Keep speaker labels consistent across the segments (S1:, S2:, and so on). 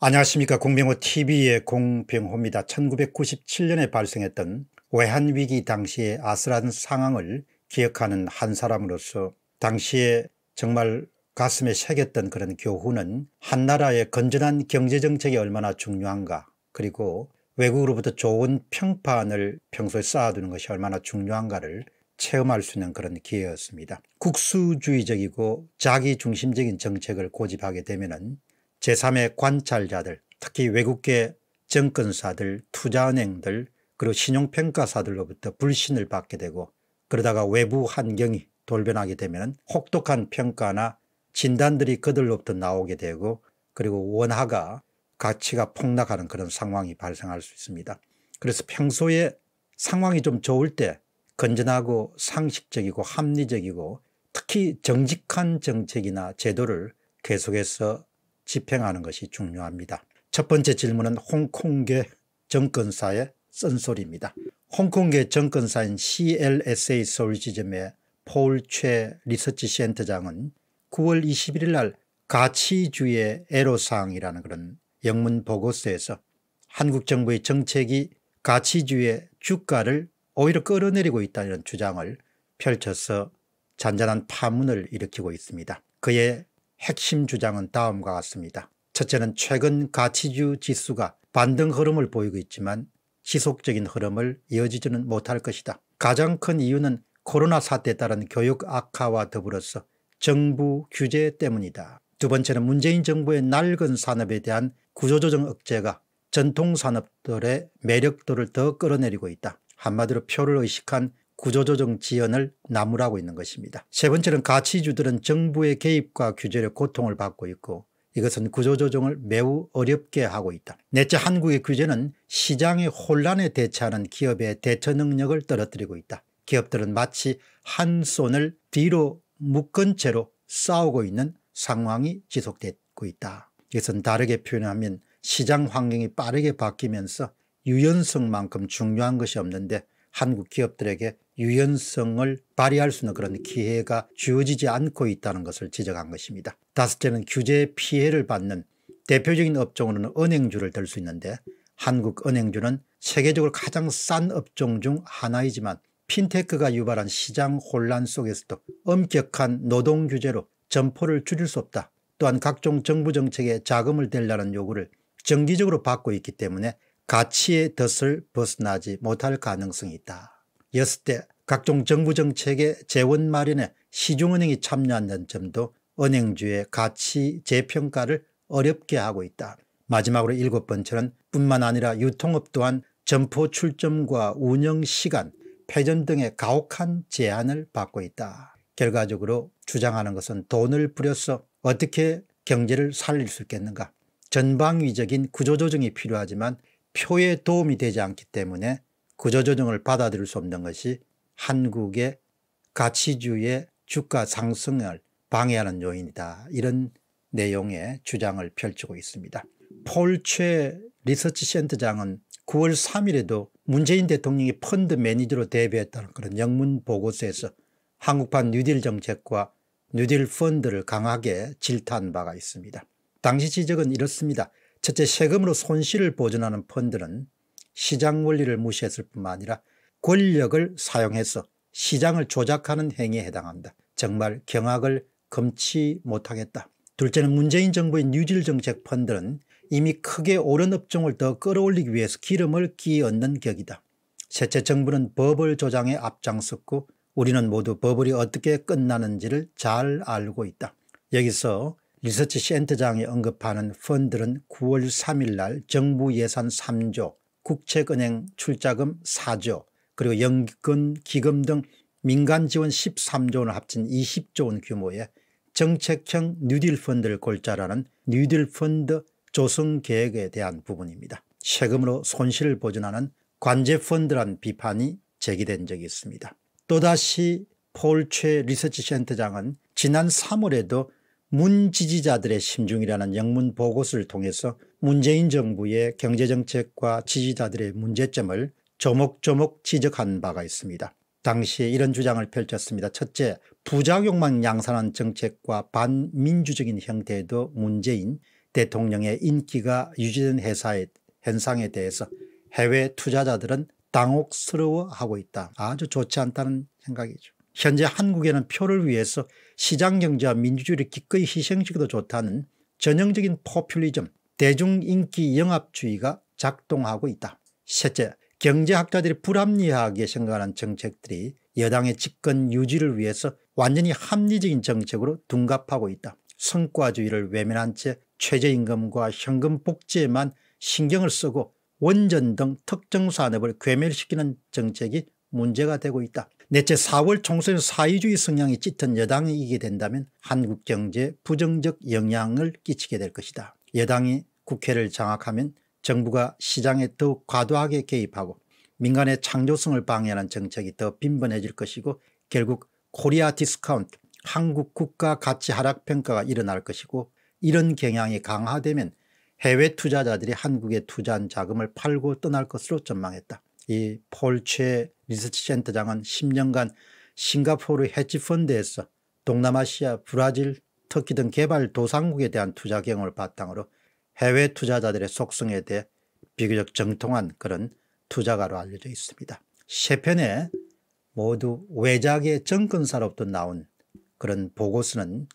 S1: 안녕하십니까 공병호TV의 공병호입니다. 1997년에 발생했던 외환위기 당시의 아슬한 상황을 기억하는 한 사람으로서 당시에 정말 가슴에 새겼던 그런 교훈은 한 나라의 건전한 경제정책이 얼마나 중요한가 그리고 외국으로부터 좋은 평판을 평소에 쌓아두는 것이 얼마나 중요한가를 체험할 수 있는 그런 기회였습니다. 국수주의적이고 자기중심적인 정책을 고집하게 되면 제3의 관찰자들 특히 외국계 정권사들 투자은행들 그리고 신용평가사들로부터 불신을 받게 되고 그러다가 외부 환경이 돌변하게 되면 혹독한 평가나 진단들이 그들로부터 나오게 되고 그리고 원화가 가치가 폭락하는 그런 상황이 발생할 수 있습니다. 그래서 평소에 상황이 좀 좋을 때 건전하고 상식적이고 합리적이고 특히 정직한 정책이나 제도를 계속해서 집행하는 것이 중요합니다. 첫 번째 질문은 홍콩계 정권사의 쓴소리입니다. 홍콩계 정권사인 CLSA 서울지점의 폴 최 리서치 센터장은 9월 21일 날 가치주의 애로사항이라는 그런 영문 보고서에서 한국 정부의 정책이 가치주의 주가를 오히려 끌어내리고 있다는 주장을 펼쳐서 잔잔한 파문을 일으키고 있습니다. 그의 핵심 주장은 다음과 같습니다. 첫째는 최근 가치주 지수가 반등 흐름을 보이고 있지만 지속적인 흐름을 이어지지는 못할 것이다. 가장 큰 이유는 코로나 사태에 따른 교육 악화와 더불어서 정부 규제 때문이다. 두 번째는 문재인 정부의 낡은 산업에 대한 구조조정 억제가 전통산업들의 매력도를 더 끌어내리고 있다. 한마디로 표를 의식한 구조조정 지연을 나무라고 있는 것입니다. 세 번째는 가치주들은 정부의 개입과 규제를 고통을 받고 있고 이것은 구조조정을 매우 어렵게 하고 있다. 넷째 한국의 규제는 시장의 혼란에 대처하는 기업의 대처 능력을 떨어뜨리고 있다. 기업들은 마치 한 손을 뒤로 묶은 채로 싸우고 있는 상황이 지속되고 있다. 이것은 다르게 표현하면 시장 환경이 빠르게 바뀌면서 유연성만큼 중요한 것이 없는데 한국 기업들에게 유연성을 발휘할 수 있는 그런 기회가 주어지지 않고 있다는 것을 지적한 것입니다. 다섯째는 규제 피해를 받는 대표적인 업종으로는 은행주를 들 수 있는데 한국 은행주는 세계적으로 가장 싼 업종 중 하나이지만 핀테크가 유발한 시장 혼란 속에서도 엄격한 노동 규제로 점포를 줄일 수 없다. 또한 각종 정부 정책에 자금을 대라는 요구를 정기적으로 받고 있기 때문에 가치의 덫을 벗어나지 못할 가능성이 있다. 여섯 대 각종 정부 정책의 재원 마련에 시중은행이 참여한다는 점도 은행주의 가치 재평가를 어렵게 하고 있다. 마지막으로 일곱 번째는 뿐만 아니라 유통업 또한 점포 출점과 운영 시간, 폐전 등의 가혹한 제한을 받고 있다. 결과적으로 주장하는 것은 돈을 뿌려서 어떻게 경제를 살릴 수 있겠는가. 전방위적인 구조조정이 필요하지만 표에 도움이 되지 않기 때문에 구조조정을 받아들일 수 없는 것이 한국의 가치주의 주가 상승을 방해하는 요인이다. 이런 내용의 주장을 펼치고 있습니다. 폴 최 리서치 센터장은 9월 3일에도 문재인 대통령이 펀드 매니저로 대비했다는 그런 영문 보고서에서 한국판 뉴딜 정책과 뉴딜 펀드를 강하게 질타한 바가 있습니다. 당시 지적은 이렇습니다. 첫째 세금으로 손실을 보존하는 펀드는 시장 원리를 무시했을 뿐만 아니라 권력을 사용해서 시장을 조작하는 행위에 해당한다. 정말 경악을 금치 못하겠다. 둘째는 문재인 정부의 뉴딜 정책 펀드는 이미 크게 오른 업종을 더 끌어올리기 위해서 기름을 끼얹는 격이다. 셋째 정부는 버블 조장에 앞장섰고 우리는 모두 버블이 어떻게 끝나는지를 잘 알고 있다. 여기서 리서치 센터장이 언급하는 펀드는 9월 3일 날 정부 예산 3조, 국책은행 출자금 4조, 그리고 연금, 기금 등 민간 지원 13조 원을 합친 20조 원 규모의 정책형 뉴딜 펀드를 골자라는 뉴딜 펀드 조성 계획에 대한 부분입니다. 세금으로 손실을 보존하는 관제 펀드란 비판이 제기된 적이 있습니다. 또다시 폴 최 리서치 센터장은 지난 3월에도 문 지지자들의 심중이라는 영문 보고서를 통해서 문재인 정부의 경제정책과 지지자들의 문제점을 조목조목 지적한 바가 있습니다. 당시에 이런 주장을 펼쳤습니다. 첫째 부작용만 양산한 정책과 반민주적인 형태에도 문재인 대통령의 인기가 유지된 회사의 현상에 대해서 해외 투자자들은 당혹스러워하고 있다. 아주 좋지 않다는 생각이죠. 현재 한국에는 표를 위해서 시장경제와 민주주의를 기꺼이 희생시켜도 좋다는 전형적인 포퓰리즘 대중인기 영합주의가 작동하고 있다. 셋째 경제학자들이 불합리하게 생각하는 정책들이 여당의 집권 유지를 위해서 완전히 합리적인 정책으로 둔갑하고 있다. 성과주의를 외면한 채 최저임금과 현금 복지에만 신경을 쓰고 원전 등 특정 산업을 괴멸시키는 정책이 문제가 되고 있다. 넷째 4월 총선 에서 사회주의 성향이 짙은 여당이 이기게 된다면 한국 경제에 부정적 영향을 끼치게 될 것이다. 여당이 국회를 장악하면 정부가 시장에 더욱 과도하게 개입하고 민간의 창조성을 방해하는 정책이 더 빈번해질 것이고 결국 코리아 디스카운트 한국 국가 가치 하락 평가가 일어날 것이고 이런 경향이 강화되면 해외 투자자들이 한국에 투자한 자금을 팔고 떠날 것으로 전망했다. 이폴최 리서치 센터장은 10년간 싱가포르 해치펀드에서 동남아시아, 브라질, 터키 등 개발 도상국에 대한 투자 경험을 바탕으로 해외 투자자들의 속성에 대해 비교적 정통한 그런 투자가로 알려져 있습니다. 세 편에 모두 외작의 정권사로부터 나온 그런 보고서는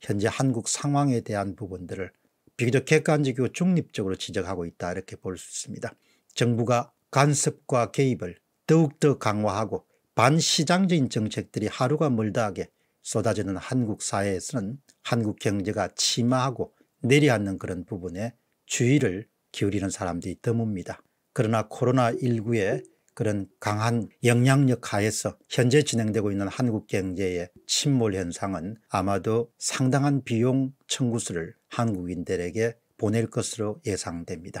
S1: 현재 한국 상황에 대한 부분들을 비교적 객관적이고 중립적으로 지적하고 있다 이렇게 볼 수 있습니다. 정부가 간섭과 개입을 더욱더 강화하고 반시장적인 정책들이 하루가 멀다하게 쏟아지는 한국 사회에서는 한국 경제가 침하하고 내리앉는 그런 부분에 주의를 기울이는 사람들이 드뭅니다. 그러나 코로나19의 그런 강한 영향력 하에서 현재 진행되고 있는 한국 경제의 침몰 현상은 아마도 상당한 비용 청구수를 한국인들에게 보낼 것으로 예상됩니다.